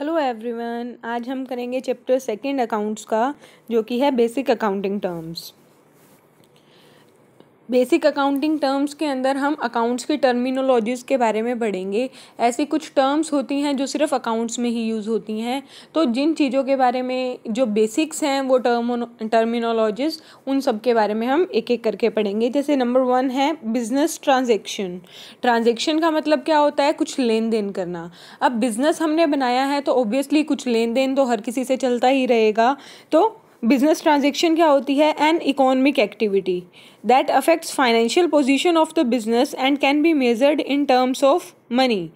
hello everyone आज हम करेंगे चैप्टर सेकंड अकाउंट्स का जो कि है basic accounting terms basic accounting terms के अंदर हम अकाउंट्स की टर्मिनोलॉजीज़ के बारे में पढ़ेंगे ऐसी कुछ टर्म्स होती हैं जो सिर्फ अकाउंट्स में ही यूज़ होती हैं तो जिन चीज़ों के बारे में जो बेसिक्स हैं वो टर्म टर्मिनोलॉजीज़ उन सब के बारे में हम एक एक करके पढ़ेंगे जैसे नंबर वन है बिज़नेस ट्रांजेक्शन ट्रांजेक्शन का मतलब क्या होता है कुछ लेन देन करना अब बिज़नेस हमने बनाया है तो ऑब्वियसली कुछ लेन देन तो हर किसी से चलता ही रहेगा तो बिजनेस ट्रांजेक्शन क्या होती है an economic activity that affects financial position of the business and can be measured in terms of money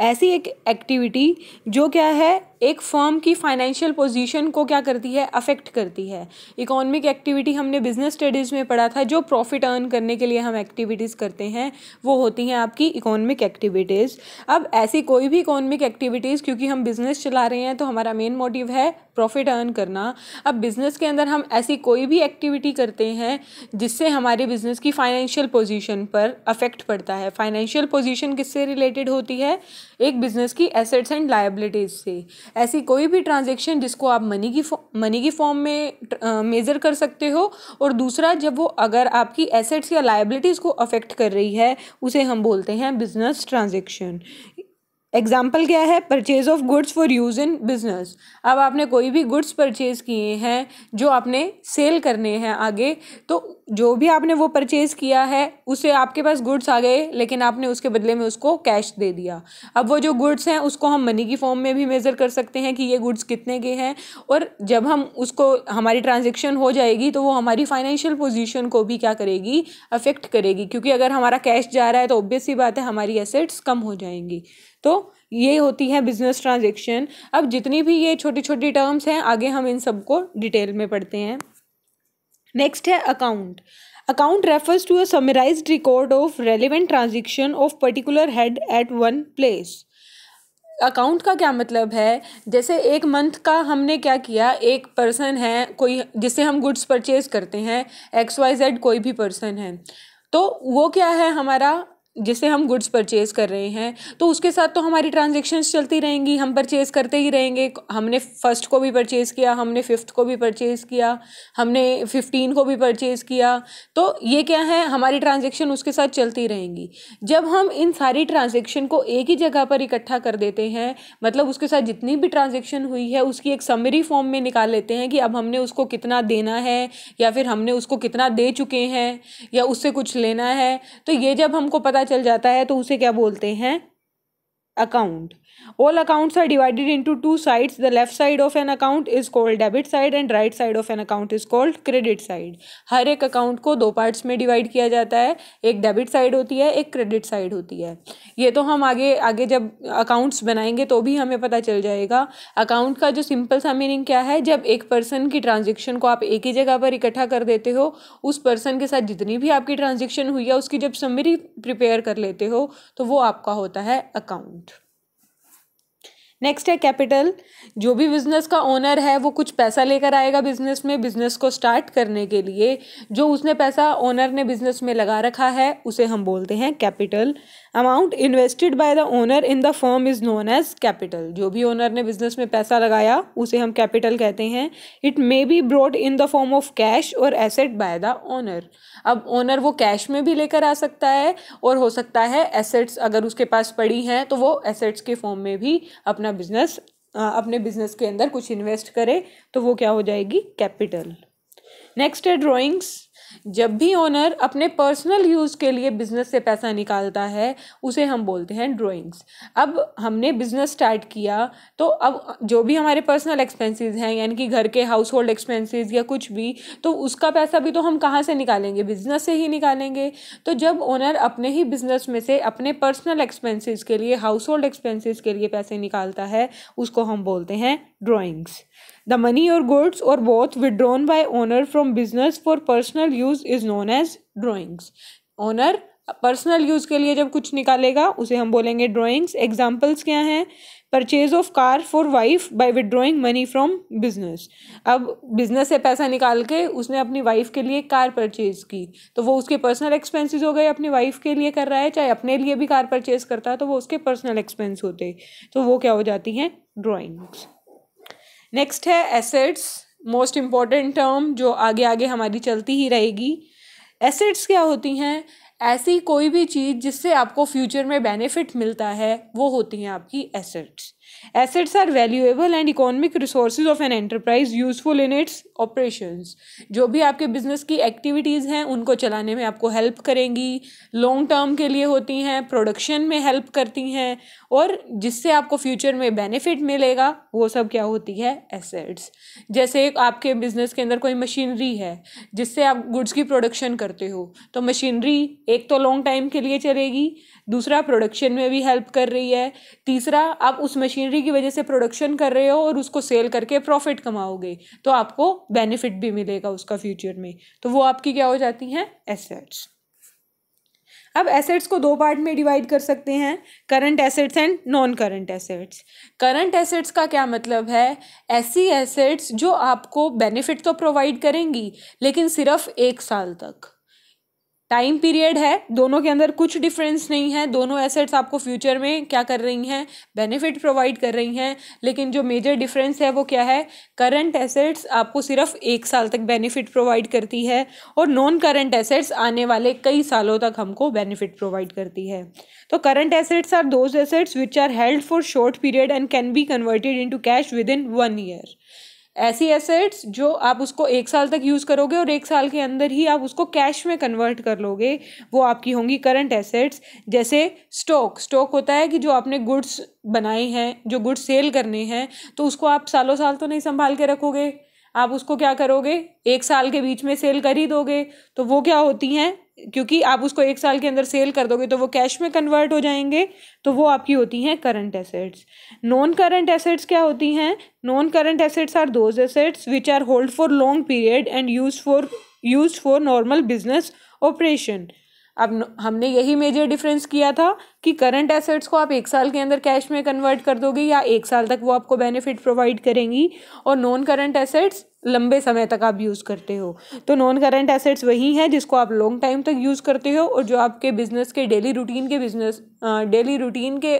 ऐसी एक एक्टिविटी जो क्या है एक फर्म की फाइनेंशियल पोजीशन को क्या करती है अफेक्ट करती है इकोनॉमिक एक्टिविटी हमने बिजनेस स्टडीज़ में पढ़ा था जो प्रॉफिट अर्न करने के लिए हम एक्टिविटीज़ करते हैं वो होती हैं आपकी इकोनॉमिक एक्टिविटीज़ अब ऐसी कोई भी इकोनॉमिक एक्टिविटीज़ क्योंकि हम बिज़नेस चला रहे हैं तो हमारा मेन मोटिव है प्रॉफिट अर्न करना अब बिज़नेस के अंदर हम ऐसी कोई भी एक्टिविटी करते हैं जिससे हमारे बिज़नेस की फाइनेंशियल पोजीशन पर अफेक्ट पड़ता है फाइनेंशियल पोजीशन किससे रिलेटेड होती है एक बिज़नेस की एसेट्स एंड लाइबिलिटीज़ से ऐसी कोई भी ट्रांजेक्शन जिसको आप मनी की मनी की फॉर्म में मेज़र कर सकते हो और दूसरा जब वो अगर आपकी एसेट्स या लाइबिलिटीज़ को अफेक्ट कर रही है उसे हम बोलते हैं बिजनेस ट्रांजेक्शन एग्जाम्पल क्या है purchase of goods for use in business अब आपने कोई भी गुड्स परचेज किए हैं जो आपने सेल करने हैं आगे तो जो भी आपने वो परचेज़ किया है उसे आपके पास गुड्स आ गए लेकिन आपने उसके बदले में उसको कैश दे दिया अब वो जो गुड्स हैं उसको हम मनी की फॉर्म में भी मेज़र कर सकते हैं कि ये गुड्स कितने के हैं और जब हम उसको हमारी ट्रांजेक्शन हो जाएगी तो वो हमारी फाइनेंशियल पोजिशन को भी क्या करेगी अफेक्ट करेगी क्योंकि अगर हमारा कैश जा रहा है तो ऑब्वियस ही बात है हमारी एसेट्स कम हो जाएंगी तो ये होती है बिजनेस ट्रांजेक्शन अब जितनी भी ये छोटी छोटी टर्म्स हैं आगे हम इन सबको डिटेल में पढ़ते हैं नेक्स्ट है account account refers to a summarise record of relevant transaction of particular head at one place account का क्या मतलब है जैसे एक मंथ का हमने क्या किया एक पर्सन है कोई जिससे हम गुड्स परचेज करते हैं एक्स वाई जेड कोई भी पर्सन है तो वो क्या है हमारा जिसे हम गुड्स परचेज़ कर रहे हैं तो उसके साथ तो हमारी ट्रांजेक्शन्स चलती रहेंगी हम परचेज़ करते ही रहेंगे हमने फ़र्स्ट को भी परचेज़ किया हमने फिफ्थ को भी परचेज़ किया हमने फिफ्टीन को भी परचेज़ किया तो ये क्या है हमारी ट्रांजेक्शन उसके साथ चलती रहेंगी जब हम इन सारी ट्रांजेक्शन को एक ही जगह पर इकट्ठा कर देते हैं मतलब उसके साथ जितनी भी ट्रांजेक्शन हुई है उसकी एक समरी फॉर्म में निकाल लेते हैं कि अब हमने उसको कितना देना है या फिर हमने उसको कितना दे चुके हैं या उससे कुछ लेना है तो ये जब हमको पता पता चल जाता है तो उसे क्या बोलते हैं account all accounts are divided into two sides the left side of an account is called debit side and right side of an account is called credit side हर एक अकाउंट को दो पार्ट्स में डिवाइड किया जाता है एक debit side होती है एक क्रेडिट साइड होती है ये तो हम आगे आगे जब अकाउंट्स बनाएंगे तो भी हमें पता चल जाएगा अकाउंट का जो सिंपल सा मीनिंग क्या है जब एक पर्सन की ट्रांजेक्शन को आप एक ही जगह पर इकट्ठा कर देते हो उस पर्सन के साथ जितनी भी आपकी ट्रांजेक्शन हुई है उसकी जब समरी प्रिपेयर कर लेते हो तो वो आपका होता है अकाउंट नेक्स्ट है कैपिटल जो भी बिज़नेस का ओनर है वो कुछ पैसा लेकर आएगा बिज़नेस में बिज़नेस को स्टार्ट करने के लिए जो उसने पैसा ओनर ने बिज़नेस में लगा रखा है उसे हम बोलते हैं capital amount invested by the owner in the firm is known as capital जो भी ओनर ने बिजनेस में पैसा लगाया उसे हम कैपिटल कहते हैं it may be brought in the form of cash और एसेट बाय द ओनर अब ओनर वो कैश में भी लेकर आ सकता है और हो सकता है एसेट्स अगर उसके पास पड़ी हैं तो वो एसेट्स के फॉर्म में भी अपना बिजनेस अपने बिजनेस के अंदर कुछ इन्वेस्ट करे तो वो क्या हो जाएगी कैपिटल नेक्स्ट है ड्रॉइंग्स जब भी ओनर अपने पर्सनल यूज़ के लिए बिज़नेस से पैसा निकालता है उसे हम बोलते हैं ड्रॉइंग्स अब हमने बिज़नेस स्टार्ट किया तो अब जो भी हमारे पर्सनल एक्सपेंसेस हैं यानी कि घर के हाउस होल्ड एक्सपेंसेस या कुछ भी तो उसका पैसा भी तो हम कहाँ से निकालेंगे बिज़नेस से ही निकालेंगे तो जब ओनर अपने ही बिज़नेस में से अपने पर्सनल एक्सपेंसिस के लिए हाउस होल्ड एक्सपेंसिस के लिए पैसे निकालता है उसको हम बोलते हैं ड्रॉइंग्स द मनी और गुड्स और both withdrawn by owner from business for personal use is known as drawings owner personal use के लिए जब कुछ निकालेगा उसे हम बोलेंगे ड्रॉइंग्स एग्जाम्पल्स क्या हैं purchase of car for wife by withdrawing money from business अब बिजनेस से पैसा निकाल के उसने अपनी वाइफ के लिए कार परचेज की तो वो उसके पर्सनल एक्सपेंसेस हो गए अपनी वाइफ के लिए कर रहा है चाहे अपने लिए भी कार परचेज करता है तो वो उसके पर्सनल एक्सपेंस होते तो वो क्या हो जाती हैं ड्रॉइंग्स नेक्स्ट है एसेट्स मोस्ट इम्पॉर्टेंट टर्म जो आगे आगे हमारी चलती ही रहेगी एसेट्स क्या होती हैं ऐसी कोई भी चीज़ जिससे आपको फ्यूचर में बेनिफिट मिलता है वो होती हैं आपकी assets assets are valuable and economic resource of an enterprise useful in its operations जो भी आपके बिजनेस की एक्टिविटीज़ हैं उनको चलाने में आपको हेल्प करेंगी लॉन्ग टर्म के लिए होती हैं प्रोडक्शन में हेल्प करती हैं और जिससे आपको फ्यूचर में बेनिफिट मिलेगा वो सब क्या होती है एसेट्स जैसे आपके बिजनेस के अंदर कोई मशीनरी है जिससे आप गुड्स की प्रोडक्शन करते हो तो मशीनरी एक तो लॉन्ग टाइम के लिए चलेगी दूसरा प्रोडक्शन में भी हेल्प कर रही है तीसरा आप उस मशीनरी की वजह से प्रोडक्शन कर रहे हो और उसको सेल करके प्रॉफिट कमाओगे तो आपको बेनिफिट भी मिलेगा उसका फ्यूचर में तो वो आपकी क्या हो जाती हैं एसेट्स अब एसेट्स को दो पार्ट में डिवाइड कर सकते हैं current assets and non current assets current assets का क्या मतलब है ऐसी एसेट्स जो आपको बेनिफिट तो प्रोवाइड करेंगी लेकिन सिर्फ एक साल तक टाइम पीरियड है दोनों के अंदर कुछ डिफरेंस नहीं है दोनों एसेट्स आपको फ्यूचर में क्या कर रही हैं बेनिफिट प्रोवाइड कर रही हैं लेकिन जो मेजर डिफरेंस है वो क्या है करंट एसेट्स आपको सिर्फ एक साल तक बेनिफिट प्रोवाइड करती है और नॉन करंट एसेट्स आने वाले कई सालों तक हमको बेनिफिट प्रोवाइड करती है तो current assets are those assets which are held for short period and can be converted in cash within one year ऐसी एसेट्स जो आप उसको एक साल तक यूज़ करोगे और एक साल के अंदर ही आप उसको कैश में कन्वर्ट कर लोगे वो आपकी होंगी करंट एसेट्स जैसे स्टॉक स्टॉक होता है कि जो आपने गुड्स बनाए हैं जो गुड्स सेल करने हैं तो उसको आप सालों साल तो नहीं संभाल के रखोगे आप उसको क्या करोगे एक साल के बीच में सेल कर ही दोगे तो वो क्या होती हैं क्योंकि आप उसको एक साल के अंदर सेल कर दोगे तो वो कैश में कन्वर्ट हो जाएंगे तो वो आपकी होती हैं current assets non current assets क्या होती हैं non current assets are those assets which are hold for long period and use for use for normal business operation अब हमने यही मेजर डिफरेंस किया था कि करंट एसेट्स को आप एक साल के अंदर कैश में कन्वर्ट कर दोगे या एक साल तक वो आपको बेनिफिट प्रोवाइड करेंगी और नॉन करंट एसेट्स लंबे समय तक आप यूज़ करते हो तो नॉन करंट एसेट्स वही हैं जिसको आप लॉन्ग टाइम तक यूज़ करते हो और जो आपके बिजनेस के डेली रूटीन के बिजनेस डेली रूटीन के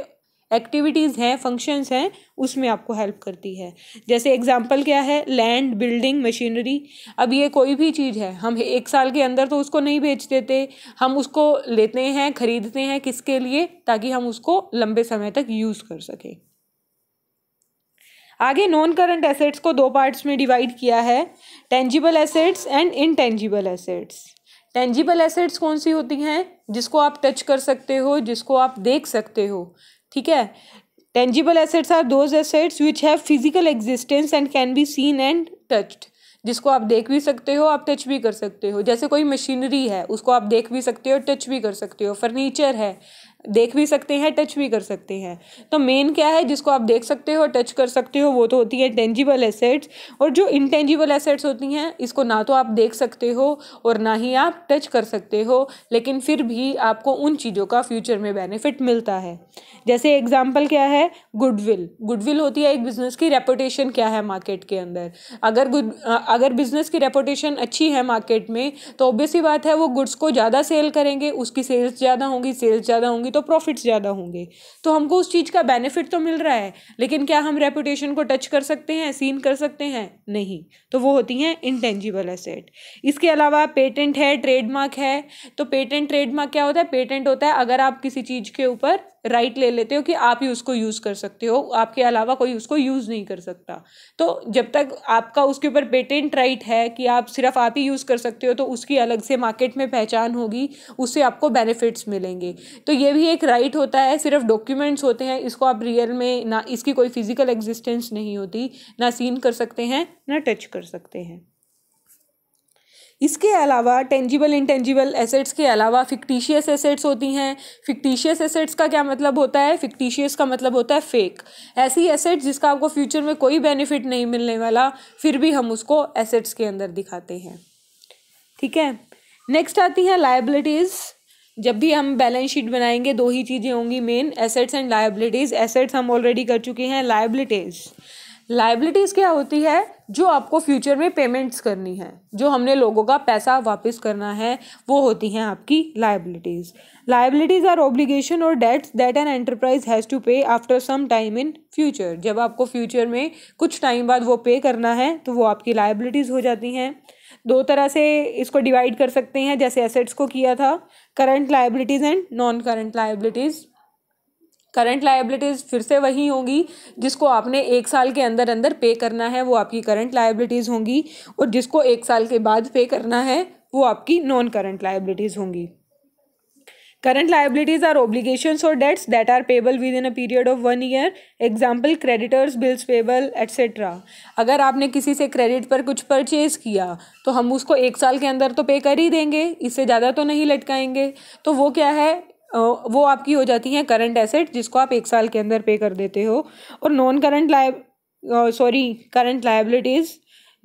एक्टिविटीज़ हैं फंक्शंस हैं उसमें आपको हेल्प करती है जैसे एग्जांपल क्या है लैंड बिल्डिंग मशीनरी अब ये कोई भी चीज़ है हम एक साल के अंदर तो उसको नहीं बेच देते हम उसको लेते हैं ख़रीदते हैं किसके लिए ताकि हम उसको लंबे समय तक यूज़ कर सकें आगे नॉन करंट एसेट्स को दो पार्ट्स में डिवाइड किया है tangible assets and intangible assets tangible assets कौन सी होती हैं जिसको आप टच कर सकते हो जिसको आप देख सकते हो ठीक है tangible assets are those assets which have physical existence and can be seen and touched जिसको आप देख भी सकते हो आप टच भी कर सकते हो जैसे कोई मशीनरी है उसको आप देख भी सकते हो टच भी कर सकते हो फर्नीचर है देख भी सकते हैं टच भी कर सकते हैं तो मेन क्या है जिसको आप देख सकते हो टच कर सकते हो वो तो होती है टेंजिबल एसेट्स और जो इनटेंजिबल एसेट्स होती हैं इसको ना तो आप देख सकते हो और ना ही आप टच कर सकते हो लेकिन फिर भी आपको उन चीज़ों का फ्यूचर में बेनिफिट मिलता है जैसे एग्जाम्पल क्या है गुडविल गुडविल होती है एक बिज़नेस की रेपोटेशन क्या है मार्केट के अंदर अगर गुड अगर बिज़नेस की रेपोटेशन अच्छी है मार्केट में तो ऑब्वियसली बात है वो गुड्स को ज़्यादा सेल करेंगे उसकी सेल्स ज़्यादा होंगी सेल्स ज़्यादा होंगी तो प्रॉफिट्स ज़्यादा होंगे तो हमको उस चीज़ का बेनिफिट तो मिल रहा है लेकिन क्या हम रेपुटेशन को टच कर सकते हैं सीन कर सकते हैं नहीं तो वो होती हैं इंटेंजिबल एसेट इसके अलावा पेटेंट है ट्रेडमार्क है तो पेटेंट ट्रेडमार्क क्या होता है पेटेंट होता है अगर आप किसी चीज़ के ऊपर राइट ले लेते हो कि आप ही उसको यूज़ कर सकते हो आपके अलावा कोई उसको यूज़ नहीं कर सकता तो जब तक आपका उसके ऊपर पेटेंट राइट है कि आप सिर्फ आप ही यूज़ कर सकते हो तो उसकी अलग से मार्केट में पहचान होगी उससे आपको बेनिफिट्स मिलेंगे तो ये भी भी एक राइट right होता है सिर्फ डॉक्यूमेंट्स होते हैं इसको आप रियल में ना इसकी कोई फिजिकल एग्जिस्टेंस नहीं होती ना सीन कर सकते हैं ना टच कर सकते हैं इसके अलावा टेंजिबल इंटेंजिबल एसेट्स के अलावा फिक्टिशियस एसेट्स होती हैं फिक्टिशियस एसेट्स का क्या मतलब होता है फिक्टिशियस का मतलब होता है फेक ऐसी एसेट्स जिसका आपको फ्यूचर में कोई बेनिफिट नहीं मिलने वाला फिर भी हम उसको एसेट्स के अंदर दिखाते हैं ठीक है नेक्स्ट आती है लाइबिलिटीज़ जब भी हम बैलेंस शीट बनाएंगे दो ही चीज़ें होंगी main assets and liabilities assets हम ऑलरेडी कर चुके हैं लाइबिलिटीज़ लाइबिलिटीज़ क्या होती है जो आपको फ्यूचर में पेमेंट्स करनी है जो हमने लोगों का पैसा वापस करना है वो होती हैं आपकी लाइबिलिटीज़ लाइबिलिटीज़ आर ऑब्लिगेशन और debts that an enterprise has to pay after some time in future जब आपको फ्यूचर में कुछ टाइम बाद वो पे करना है तो वो आपकी लाइबिलिटीज़ हो जाती हैं दो तरह से इसको डिवाइड कर सकते हैं जैसे एसेट्स को किया था current liabilities and non current liabilities current liabilities फिर से वही होंगी जिसको आपने एक साल के अंदर अंदर पे करना है वो आपकी करंट लाइबिलिटीज़ होंगी और जिसको एक साल के बाद पे करना है वो आपकी नॉन करंट लाइबिलिटीज़ होंगी करंट लाइबिलिटीज़ आर ऑब्लीगेशन और debts debt are payable within a period of one year example creditors bills payable etcetera अगर आपने किसी से क्रेडिट पर कुछ परचेज किया तो हम उसको एक साल के अंदर तो पे कर ही देंगे इससे ज़्यादा तो नहीं लटकाएंगे तो वो क्या है वो आपकी हो जाती है करंट एसेट जिसको आप एक साल के अंदर पे कर देते हो और non current liab sorry current liabilities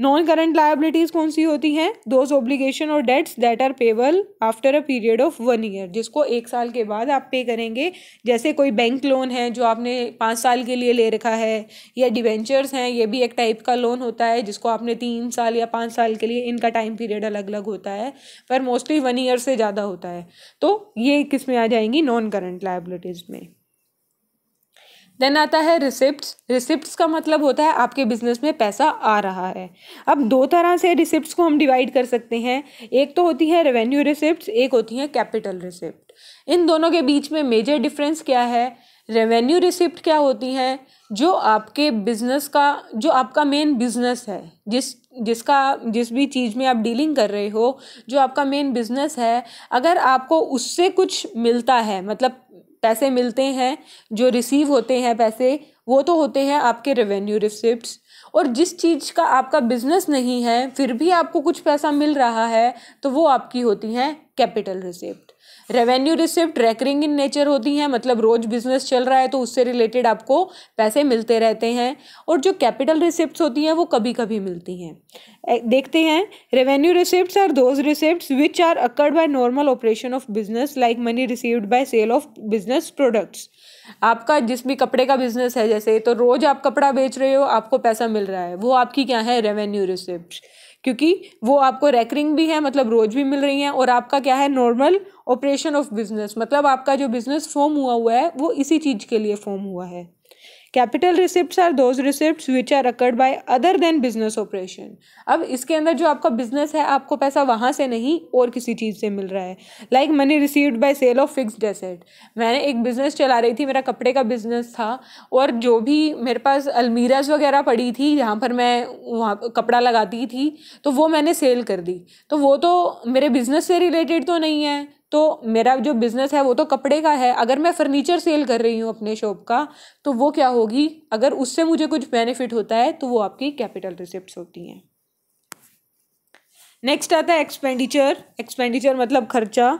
non current liabilities कौन सी होती हैं दोज ऑब्लिगेशन और debts debt are payable after a period of one year जिसको एक साल के बाद आप पे करेंगे जैसे कोई बैंक लोन है जो आपने पाँच साल के लिए ले रखा है या डिवेंचर्स हैं ये भी एक टाइप का लोन होता है जिसको आपने तीन साल या पाँच साल के लिए इनका टाइम पीरियड अलग अलग होता है पर मोस्टली वन ईयर से ज़्यादा होता है तो ये किस में आ जाएंगी नॉन करंट लाइबिलिटीज़ में देन आता है रिसिप्ट्स रिसिप्ट्स का मतलब होता है आपके बिजनेस में पैसा आ रहा है अब दो तरह से रिसिप्ट्स को हम डिवाइड कर सकते हैं एक तो होती है रेवेन्यू रिसिप्ट एक होती है कैपिटल रिसिप्ट इन दोनों के बीच में मेजर डिफरेंस क्या है रेवेन्यू रिसिप्ट क्या होती हैं जो आपके बिजनेस का जो आपका मेन बिजनेस है जिस जिसका जिस भी चीज़ में आप डीलिंग कर रहे हो जो आपका मेन बिजनेस है अगर आपको उससे कुछ मिलता है मतलब पैसे मिलते हैं जो रिसीव होते हैं पैसे वो तो होते हैं आपके रेवेन्यू रिसिप्ट और जिस चीज़ का आपका बिजनेस नहीं है फिर भी आपको कुछ पैसा मिल रहा है तो वो आपकी होती हैं capital receipt revenue receipt recurring in nature होती हैं मतलब रोज बिजनेस चल रहा है तो उससे रिलेटेड आपको पैसे मिलते रहते हैं और जो कैपिटल रिसिप्ट होती हैं वो कभी कभी मिलती हैं देखते हैं revenue receipt are those receipt which are occurred by normal operation of business like money received by sale of business products आपका जिस भी कपड़े का बिजनेस है जैसे तो रोज आप कपड़ा बेच रहे हो आपको पैसा मिल रहा है वो आपकी क्या है रेवेन्यू रिसिप्ट क्योंकि वो आपको रेकरिंग भी है मतलब रोज़ भी मिल रही हैं और आपका क्या है नॉर्मल ऑपरेशन ऑफ बिजनेस मतलब आपका जो बिजनेस फॉर्म हुआ हुआ है वो इसी चीज़ के लिए फॉर्म हुआ है capital receipt are those receipt which are occurred by other than business operation अब इसके अंदर जो आपका बिजनेस है आपको पैसा वहाँ से नहीं और किसी चीज़ से मिल रहा है like money received by sale of fixed asset मैंने एक बिज़नेस चला रही थी मेरा कपड़े का बिज़नेस था और जो भी मेरे पास अलमीराज वगैरह पड़ी थी जहाँ पर मैं वहाँ कपड़ा लगाती थी तो वो मैंने सेल कर दी तो वो तो मेरे बिज़नेस से रिलेटेड तो नहीं है तो मेरा जो बिज़नेस है वो तो कपड़े का है अगर मैं फर्नीचर सेल कर रही हूँ अपने शॉप का तो वो क्या होगी अगर उससे मुझे कुछ बेनिफिट होता है तो वो आपकी कैपिटल रिसिप्ट होती हैं नेक्स्ट आता है एक्सपेंडिचर एक्सपेंडिचर मतलब खर्चा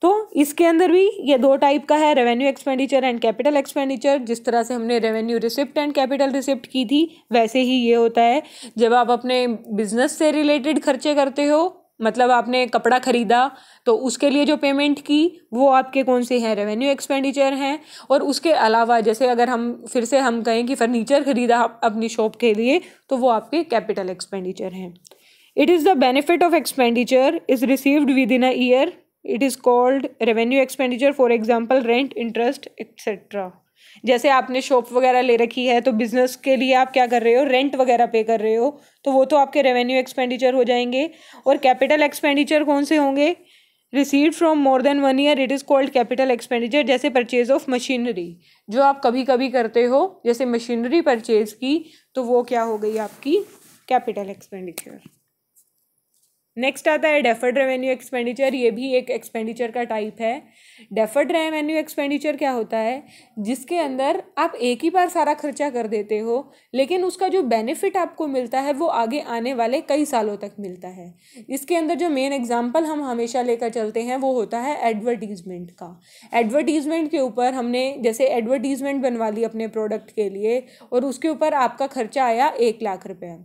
तो इसके अंदर भी ये दो टाइप का है revenue expenditure and capital expenditure जिस तरह से हमने revenue receipt and capital receipt की थी वैसे ही ये होता है जब आप अपने बिजनेस से रिलेटेड खर्चे करते हो मतलब आपने कपड़ा ख़रीदा तो उसके लिए जो पेमेंट की वो आपके कौन से हैं रेवेन्यू एक्सपेंडिचर हैं और उसके अलावा जैसे अगर हम फिर से हम कहें कि फर्नीचर ख़रीदा अपनी शॉप के लिए तो वो आपके कैपिटल एक्सपेंडिचर हैं it is the benefit of expenditure is received within a year it is called revenue expenditure for example rent interest etcetera जैसे आपने शॉप वगैरह ले रखी है तो बिज़नेस के लिए आप क्या कर रहे हो रेंट वगैरह पे कर रहे हो तो वो तो आपके रेवेन्यू एक्सपेंडिचर हो जाएंगे और कैपिटल एक्सपेंडिचर कौन से होंगे receive from more than one year it is called capital expenditure जैसे परचेज ऑफ मशीनरी जो आप कभी कभी करते हो जैसे मशीनरी परचेज की तो वो क्या हो गई आपकी कैपिटल एक्सपेंडिचर नेक्स्ट आता है डेफर्ड रेवेन्यू एक्सपेंडिचर ये भी एक एक्सपेंडिचर का टाइप है डेफर्ड रेवेन्यू एक्सपेंडिचर क्या होता है जिसके अंदर आप एक ही बार सारा खर्चा कर देते हो लेकिन उसका जो बेनिफिट आपको मिलता है वो आगे आने वाले कई सालों तक मिलता है इसके अंदर जो मेन एग्जाम्पल हम हमेशा लेकर चलते हैं वो होता है एडवर्टीज़मेंट का एडवर्टीज़मेंट के ऊपर हमने जैसे एडवर्टीज़मेंट बनवा ली अपने प्रोडक्ट के लिए और उसके ऊपर आपका खर्चा आया एक लाख रुपये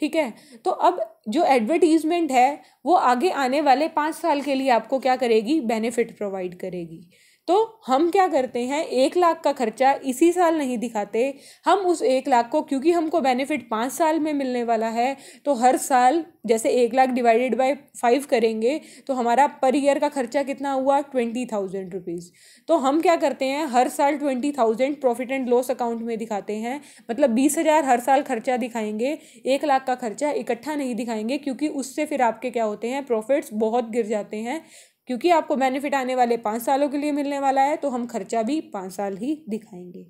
ठीक है तो अब जो एडवर्टीज़मेंट है वो आगे आने वाले पाँच साल के लिए आपको क्या करेगी बेनिफिट प्रोवाइड करेगी तो हम क्या करते हैं एक लाख का खर्चा इसी साल नहीं दिखाते हम उस एक लाख को क्योंकि हमको बेनिफिट पाँच साल में मिलने वाला है तो हर साल जैसे एक लाख डिवाइडेड बाय फाइव करेंगे तो हमारा पर ईयर का खर्चा कितना हुआ ट्वेंटी थाउजेंड रुपीज़ तो हम क्या करते हैं हर साल twenty thousand profit and loss account में दिखाते हैं मतलब बीस हज़ार हर साल खर्चा दिखाएंगे एक लाख का खर्चा इकट्ठा नहीं दिखाएंगे क्योंकि उससे फिर आपके क्या होते हैं प्रॉफिट्स बहुत गिर जाते हैं क्योंकि आपको बेनिफिट आने वाले पाँच सालों के लिए मिलने वाला है तो हम खर्चा भी पाँच साल ही दिखाएंगे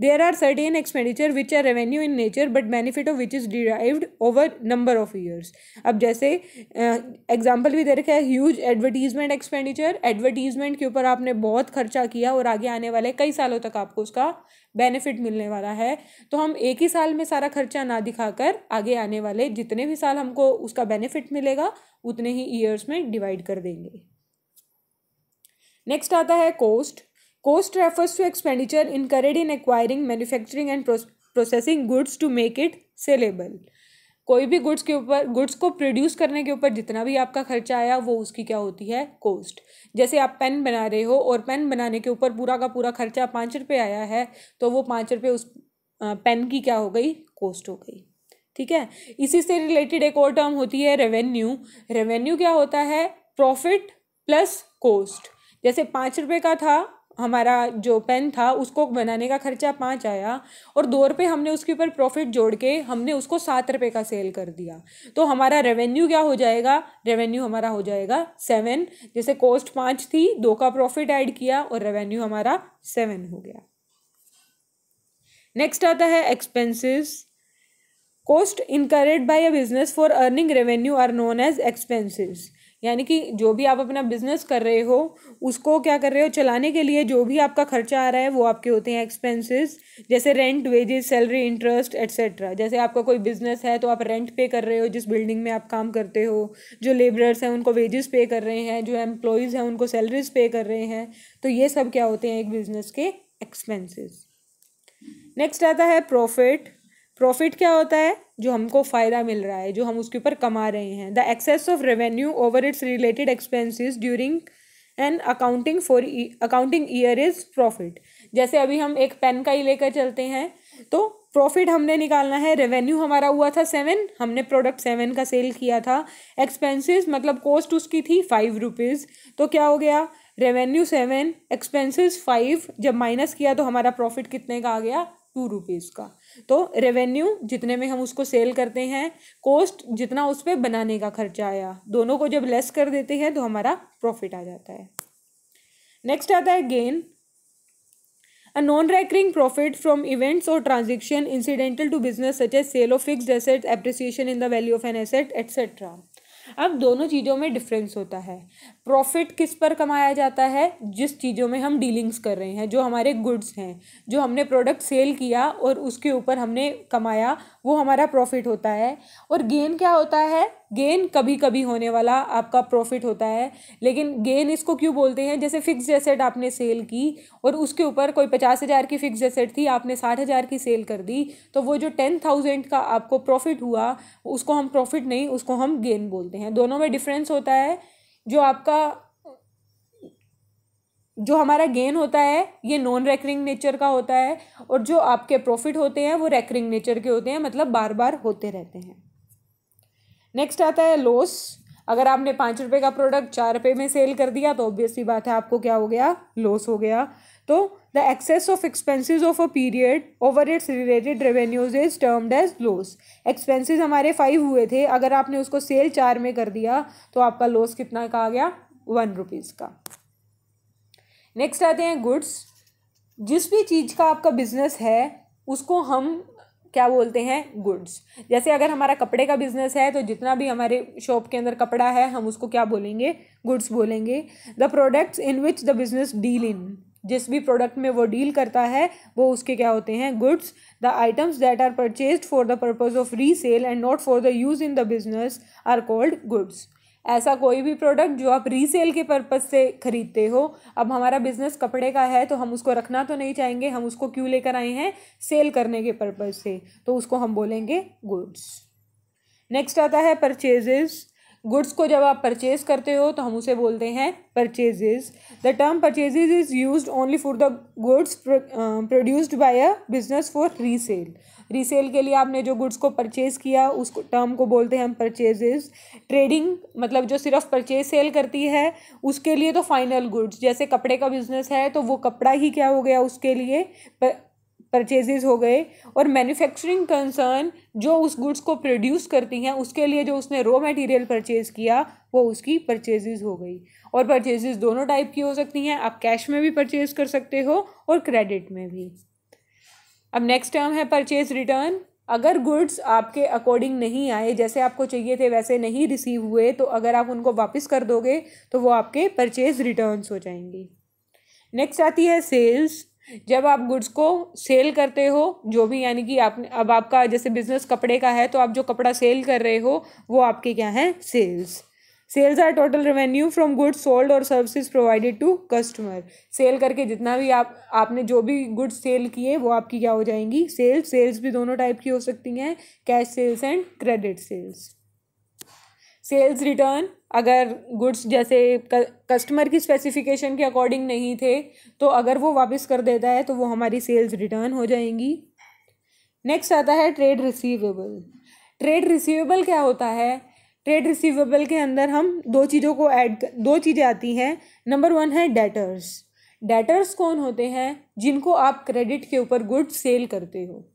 there are certain expenditure which are revenue in nature but benefit of which is derived over number of years अब जैसे एग्जाम्पल uh, भी दे रखा है ह्यूज एडवर्टीजमेंट एक्सपेंडिचर एडवर्टीजमेंट के ऊपर आपने बहुत खर्चा किया और आगे आने वाले कई सालों तक आपको उसका बेनिफिट मिलने वाला है तो हम एक ही साल में सारा खर्चा ना दिखाकर आगे आने वाले जितने भी साल हमको उसका बेनिफिट मिलेगा उतने ही ईयर्स में डिवाइड कर देंगे नेक्स्ट आता है cost cost refers to expenditure incurred in acquiring manufacturing and processing goods to make it saleable कोई भी गुड्स के ऊपर गुड्स को प्रोड्यूस करने के ऊपर जितना भी आपका खर्चा आया वो उसकी क्या होती है कोस्ट जैसे आप पेन बना रहे हो और पेन बनाने के ऊपर पूरा का पूरा खर्चा पाँच रुपये आया है तो वो पाँच रुपये उस पेन की क्या हो गई कोस्ट हो गई ठीक है इसी से रिलेटेड एक और टर्म होती है रेवेन्यू रेवेन्यू क्या होता है प्रॉफिट प्लस कोस्ट जैसे पाँच रुपये का था हमारा जो पेन था उसको बनाने का खर्चा पाँच आया और दो रुपये हमने उसके ऊपर प्रॉफिट जोड़ के हमने उसको सात रुपये का सेल कर दिया तो हमारा रेवेन्यू क्या हो जाएगा रेवेन्यू हमारा हो जाएगा सेवन जैसे कॉस्ट पाँच थी दो का प्रॉफिट ऐड किया और रेवेन्यू हमारा सेवन हो गया नेक्स्ट आता है expenses cost incurred by a business for earning revenue are known as expenses यानी कि जो भी आप अपना बिजनेस कर रहे हो उसको क्या कर रहे हो चलाने के लिए जो भी आपका खर्चा आ रहा है वो आपके होते हैं एक्सपेंसेस जैसे rent wages salary interest etcetera जैसे आपका कोई बिजनेस है तो आप रेंट पे कर रहे हो जिस बिल्डिंग में आप काम करते हो जो लेबरर्स हैं उनको वेजेस पे कर रहे हैं जो एम्प्लॉयज़ हैं उनको सैलरीज पे कर रहे हैं तो ये सब क्या होते हैं एक बिजनेस के एक्सपेंसेस नेक्स्ट आता है प्रॉफिट प्रॉफिट क्या होता है जो हमको फ़ायदा मिल रहा है जो हम उसके ऊपर कमा रहे हैं the excess of revenue over its related expenses during and accounting for accounting year is profit जैसे अभी हम एक पेन का ही लेकर चलते हैं तो प्रॉफिट हमने निकालना है रेवेन्यू हमारा हुआ था सेवन हमने प्रोडक्ट सेवन का सेल किया था एक्सपेंसेस मतलब कॉस्ट उसकी थी फाइव रुपीज़ तो क्या हो गया रेवेन्यू सेवन एक्सपेंसेस फाइव जब माइनस किया तो हमारा प्रॉफिट कितने का आ गया टू रुपीज़ का तो रेवेन्यू जितने में हम उसको सेल करते हैं कॉस्ट जितना उस पर बनाने का खर्चा आया दोनों को जब लेस कर देते हैं तो हमारा प्रॉफिट आ जाता है नेक्स्ट आता है gain a non recurring profit from events और transaction incidental to business such as sale of fix asset appreciation in the value of an asset etcetera अब दोनों चीज़ों में डिफरेंस होता है प्रॉफिट किस पर कमाया जाता है जिस चीज़ों में हम डीलिंग्स कर रहे हैं जो हमारे गुड्स हैं जो हमने प्रोडक्ट सेल किया और उसके ऊपर हमने कमाया वो हमारा प्रॉफिट होता है और गेन क्या होता है गेन कभी कभी होने वाला आपका प्रॉफिट होता है लेकिन गेन इसको क्यों बोलते हैं जैसे फिक्स एसेट आपने सेल की और उसके ऊपर कोई पचास हज़ार की फिक्स एसेट थी आपने साठ हज़ार की सेल कर दी तो वो जो टेन थाउजेंड का आपको प्रॉफिट हुआ उसको हम प्रॉफिट नहीं उसको हम गेन बोलते हैं दोनों में डिफरेंस होता है जो आपका जो हमारा गेन होता है ये नॉन रेकरिंग नेचर का होता है और जो आपके प्रॉफिट होते हैं वो रेकरिंग नेचर के होते हैं मतलब बार बार होते रहते हैं नेक्स्ट आता है लॉस अगर आपने पाँच रुपये का प्रोडक्ट चार रुपये में सेल कर दिया तो ऑब्वियसली बात है आपको क्या हो गया लॉस हो गया तो the excess of expenses of a period over its related revenues is termed as loss expenses हमारे फाइव हुए थे अगर आपने उसको सेल चार में कर दिया तो आपका लॉस कितना का आ गया वन रुपीज़ का नेक्स्ट आते हैं गुड्स जिस भी चीज़ का आपका बिजनेस है उसको हम क्या बोलते हैं गुड्स जैसे अगर हमारा कपड़े का बिजनेस है तो जितना भी हमारे शॉप के अंदर कपड़ा है हम उसको क्या बोलेंगे गुड्स बोलेंगे the products in which the business deal in जिस भी प्रोडक्ट में वो डील करता है वो उसके क्या होते हैं goods the items that are purchase for the purpose of resale and not for the use in the business are called goods ऐसा कोई भी प्रोडक्ट जो आप रीसेल के पर्पज़ से ख़रीदते हो अब हमारा बिज़नेस कपड़े का है तो हम उसको रखना तो नहीं चाहेंगे हम उसको क्यों लेकर आए हैं सेल करने के पर्पज़ से तो उसको हम बोलेंगे गुड्स नेक्स्ट आता है परचेजेज़ गुड्स को जब आप परचेज करते हो तो हम उसे बोलते हैं purchases the term purchases is use only for the goods produced by a business for resale resale के लिए आपने जो गुड्स को परचेज़ किया उस टर्म को बोलते हैं हम परचेजेज ट्रेडिंग मतलब जो सिर्फ परचेज सेल करती है उसके लिए तो फाइनल गुड्स जैसे कपड़े का बिजनेस है तो वो कपड़ा ही क्या हो गया उसके लिए पर, परचेजेज हो गए और मैन्युफैक्चरिंग कंसर्न जो उस गुड्स को प्रोड्यूस करती हैं उसके लिए जो उसने रॉ मटेरियल परचेज़ किया वो उसकी परचेजेज हो गई और परचेजेज दोनों टाइप की हो सकती हैं आप कैश में भी परचेज़ कर सकते हो और क्रेडिट में भी अब नेक्स्ट टर्म है परचेज रिटर्न अगर गुड्स आपके अकॉर्डिंग नहीं आए जैसे आपको चाहिए थे वैसे नहीं रिसीव हुए तो अगर आप उनको वापस कर दोगे तो वो आपके परचेज रिटर्न्स हो जाएंगी नेक्स्ट आती है सेल्स जब आप गुड्स को सेल करते हो जो भी यानी कि आपने अब आपका जैसे बिजनेस कपड़े का है तो आप जो कपड़ा सेल कर रहे हो वो आपके क्या हैं sales sales are total revenue from goods sold और services provided to customer sale करके जितना भी आप आपने जो भी गुड्स सेल किए वो आपकी क्या हो जाएंगी सेल्स सेल्स भी दोनों टाइप की हो सकती हैं cash sales and credit sales sales return अगर गुड्स जैसे कस्टमर की स्पेसिफिकेशन के अकॉर्डिंग नहीं थे तो अगर वो वापस कर देता है तो वो हमारी सेल्स रिटर्न हो जाएंगी नेक्स्ट आता है ट्रेड रिसीवेबल ट्रेड रिसीवेबल क्या होता है ट्रेड रिसीवेबल के अंदर हम दो चीज़ों को ऐड दो चीज़ें आती हैं नंबर वन है डेटर्स डेटर्स कौन होते हैं जिनको आप क्रेडिट के ऊपर गुड्स सेल करते हो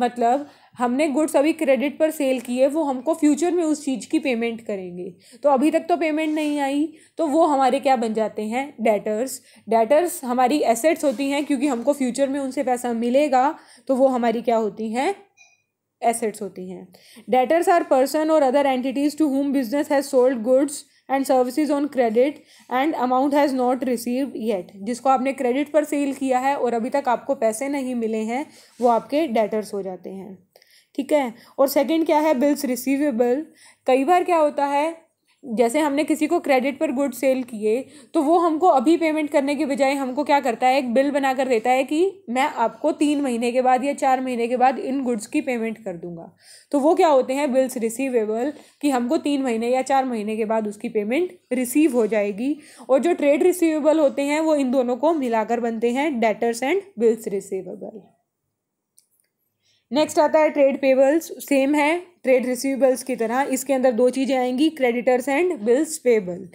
मतलब हमने गुड्स अभी क्रेडिट पर सेल किए वो हमको फ्यूचर में उस चीज़ की पेमेंट करेंगे तो अभी तक तो पेमेंट नहीं आई तो वो हमारे क्या बन जाते हैं डेटर्स डेटर्स हमारी एसेट्स होती हैं क्योंकि हमको फ्यूचर में उनसे पैसा मिलेगा तो वो हमारी क्या होती हैं एसेट्स होती हैं डेटर्स आर पर्सन और other entities to whom business has sold goods and services on credit and amount has not receive yet जिसको आपने क्रेडिट पर सेल किया है और अभी तक आपको पैसे नहीं मिले हैं वो आपके डेटर्स हो जाते हैं ठीक है और सेकेंड क्या है बिल्स रिसीवेबल कई बार क्या होता है जैसे हमने किसी को क्रेडिट पर गुड सेल किए तो वो हमको अभी पेमेंट करने के बजाय हमको क्या करता है एक बिल बना कर देता है कि मैं आपको तीन महीने के बाद या चार महीने के बाद इन गुड्स की पेमेंट कर दूंगा तो वो क्या होते हैं बिल्स रिसीवेबल कि हमको तीन महीने या चार महीने के बाद उसकी पेमेंट रिसीव हो जाएगी और जो ट्रेड रिसीवेबल होते हैं वो इन दोनों को मिलाकर बनते हैं debtors and bills receivable next आता है ट्रेड पेबल्स सेम है ट्रेड रिसीवेबल्स की तरह इसके अंदर दो चीज़ें आएंगी creditors and bills payable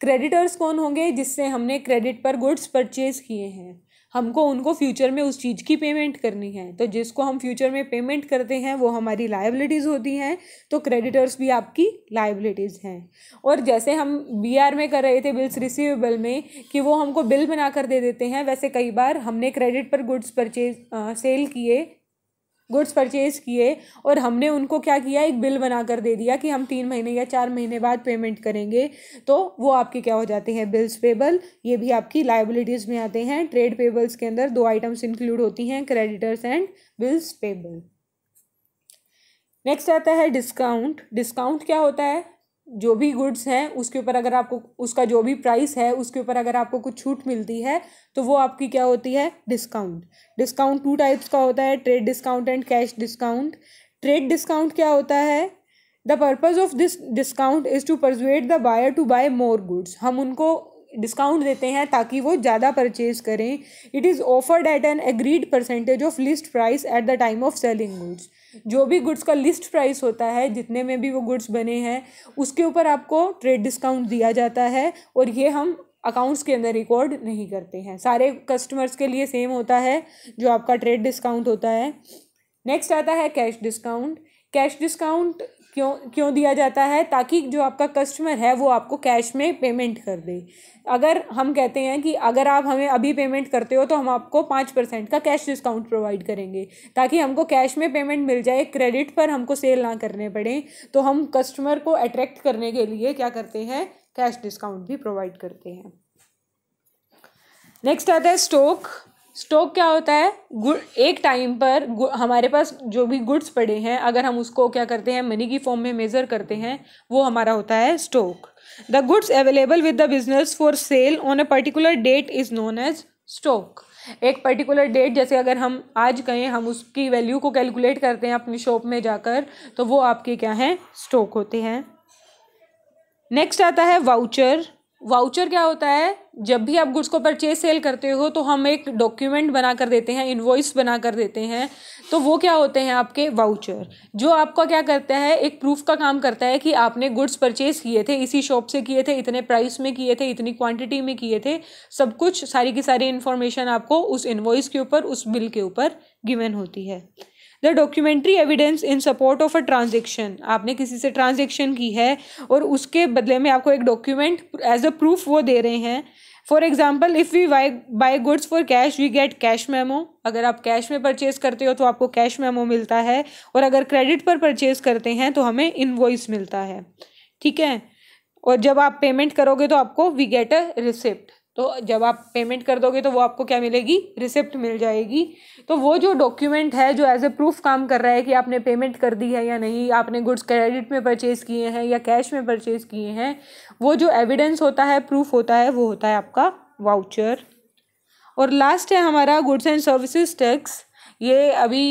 creditors कौन होंगे जिससे हमने क्रेडिट पर गुड्स परचेज किए हैं हमको उनको फ्यूचर में उस चीज़ की पेमेंट करनी है तो जिसको हम फ्यूचर में पेमेंट करते हैं वो हमारी लाइबिलिटीज़ होती हैं तो क्रेडिटर्स भी आपकी लाइबिलिटीज़ हैं और जैसे हम बी आर में कर रहे थे बिल्स रिसीवेबल में कि वो हमको बिल बना कर दे देते हैं वैसे कई बार हमने क्रेडिट पर गुड्स परचेज सेल किए गुड्स परचेज़ किए और हमने उनको क्या किया एक बिल बना कर दे दिया कि हम तीन महीने या चार महीने बाद पेमेंट करेंगे तो वो आपके क्या हो जाते हैं बिल्स पेबल ये भी आपकी लाइबिलिटीज़ में आते हैं ट्रेड पेबल्स के अंदर दो आइटम्स इंक्लूड होती हैं creditors and bills payable next आता है डिस्काउंट डिस्काउंट क्या होता है जो भी गुड्स हैं उसके ऊपर अगर आपको उसका जो भी प्राइस है उसके ऊपर अगर आपको कुछ छूट मिलती है तो वो आपकी क्या होती है डिस्काउंट डिस्काउंट टू टाइप्स का होता है trade discount and cash discount trade discount क्या होता है the purpose of this discount is to persuade the buyer to buy more goods हम उनको डिस्काउंट देते हैं ताकि वो ज़्यादा परचेज करें it is offered at an agreed percentage of list price at the time of selling goods जो भी गुड्स का लिस्ट प्राइस होता है जितने में भी वो गुड्स बने हैं उसके ऊपर आपको ट्रेड डिस्काउंट दिया जाता है और ये हम अकाउंट्स के अंदर रिकॉर्ड नहीं करते हैं सारे कस्टमर्स के लिए सेम होता है जो आपका ट्रेड डिस्काउंट होता है नेक्स्ट आता है कैश डिस्काउंट कैश डिस्काउंट क्यों क्यों दिया जाता है ताकि जो आपका कस्टमर है वो आपको कैश में पेमेंट कर दे अगर हम कहते हैं कि अगर आप हमें अभी पेमेंट करते हो तो हम आपको पाँच परसेंट का कैश डिस्काउंट प्रोवाइड करेंगे ताकि हमको कैश में पेमेंट मिल जाए क्रेडिट पर हमको सेल ना करने पड़े तो हम कस्टमर को अट्रैक्ट करने के लिए क्या करते हैं कैश डिस्काउंट भी प्रोवाइड करते हैं नेक्स्ट आता है स्टोक स्टॉक क्या होता है गुड एक टाइम पर हमारे पास जो भी गुड्स पड़े हैं अगर हम उसको क्या करते हैं मनी की फॉर्म में मेज़र करते हैं वो हमारा होता है stock the goods available with the business for sale on a particular date is known as stock एक पर्टिकुलर डेट जैसे अगर हम आज कहें हम उसकी वैल्यू को कैलकुलेट करते हैं अपनी शॉप में जाकर तो वो आपके क्या हैं स्टॉक होते हैं नेक्स्ट आता है वाउचर वाउचर क्या होता है जब भी आप गुड्स को परचेज सेल करते हो तो हम एक डॉक्यूमेंट बना कर देते हैं इन्वॉइस बना कर देते हैं तो वो क्या होते हैं आपके वाउचर जो आपका क्या करता है एक प्रूफ का काम करता है कि आपने गुड्स परचेज किए थे इसी शॉप से किए थे इतने प्राइस में किए थे इतनी क्वांटिटी में किए थे सब कुछ सारी की सारी इन्फॉर्मेशन आपको उस इन्वॉइस के ऊपर उस बिल के ऊपर गिवन होती है the documentary evidence in support of a transaction आपने किसी से ट्रांजेक्शन की है और उसके बदले में आपको एक डॉक्यूमेंट एज अ प्रूफ वो दे रहे हैं for example if we buy buy goods for cash we get cash memo अगर आप कैश में परचेज करते हो तो आपको कैश मेमो मिलता है और अगर क्रेडिट पर परचेज करते हैं तो हमें इन्वॉइस मिलता है ठीक है और जब आप पेमेंट करोगे तो आपको वी गेट अ रिसिप्ट तो जब आप पेमेंट कर दोगे तो वो आपको क्या मिलेगी रिसिप्ट मिल जाएगी तो वो जो डॉक्यूमेंट है जो एज ए प्रूफ काम कर रहा है कि आपने पेमेंट कर दी है या नहीं आपने गुड्स क्रेडिट में परचेज़ किए हैं या कैश में परचेज़ किए हैं वो जो एविडेंस होता है प्रूफ होता है वो होता है आपका वाउचर और लास्ट है हमारा गुड्स एंड सर्विसेज टैक्स ये अभी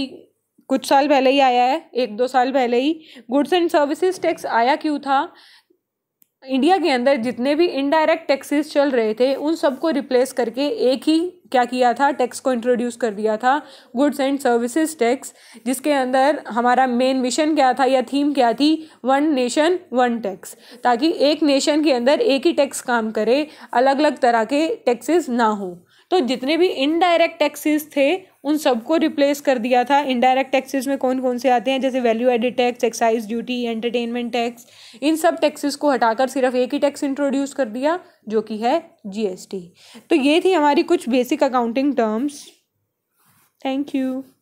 कुछ साल पहले ही आया है एक दो साल पहले ही गुड्स एंड सर्विसेज टैक्स आया क्यों था इंडिया के अंदर जितने भी इनडायरेक्ट टैक्सेस चल रहे थे उन सबको रिप्लेस करके एक ही क्या किया था टैक्स को इंट्रोड्यूस कर दिया था गुड्स एंड सर्विसेज टैक्स जिसके अंदर हमारा मेन मिशन क्या था या थीम क्या थी वन नेशन वन टैक्स ताकि एक नेशन के अंदर एक ही टैक्स काम करे अलग अलग तरह के टैक्सेस ना हों तो जितने भी इनडायरेक्ट टैक्सेस थे उन सबको रिप्लेस कर दिया था इनडायरेक्ट टैक्सेस में कौन कौन से आते हैं जैसे value added tax excise duty entertainment tax इन सब टैक्सेस को हटाकर सिर्फ एक ही टैक्स इंट्रोड्यूस कर दिया जो कि है जीएसटी तो ये थी हमारी कुछ basic accounting terms thank you